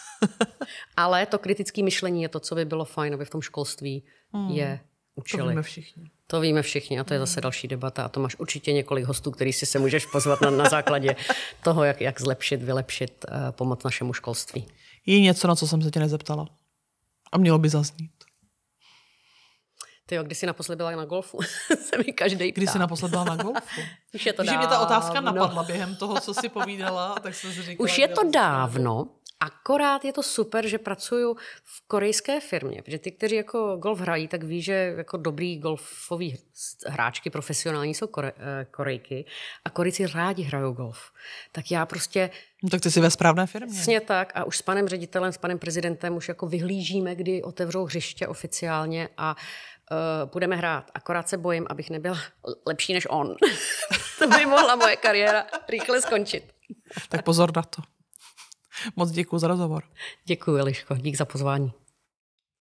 Ale to kritické myšlení je to, co by bylo fajn, aby v tom školství hmm. je učili. To víme všichni. To víme všichni a to je zase hmm. další debata a to máš určitě několik hostů, který si se můžeš pozvat na, na základě toho, jak, jak zlepšit, vylepšit uh, pomoc našemu školství je něco, na co jsem se tě nezeptala. A mělo by zaznít. Ty jo, kdy jsi naposled byla na golfu? se mi každý ptá. Kdy jsi naposled byla na golfu? Už je to Když dávno. mě ta otázka napadla během toho, co jsi povídala, tak jsem si říkala... Už je to dávno. Akorát je to super, že pracuju v korejské firmě, protože ty, kteří jako golf hrají, tak ví, že jako dobrý golfový hráčky profesionální jsou kore, eh, Korejky a Korejci rádi hrajou golf. Tak já prostě No, tak ty jsi ve správné firmě. Sně tak a už s panem ředitelem, s panem prezidentem už jako vyhlížíme, kdy otevřou hřiště oficiálně a uh, budeme hrát. Akorát se bojím, abych nebyla lepší než on. to by mohla moje kariéra rychle skončit. tak pozor na to. Moc děkuji za rozhovor. Děkuji, Eliško. Dík za pozvání.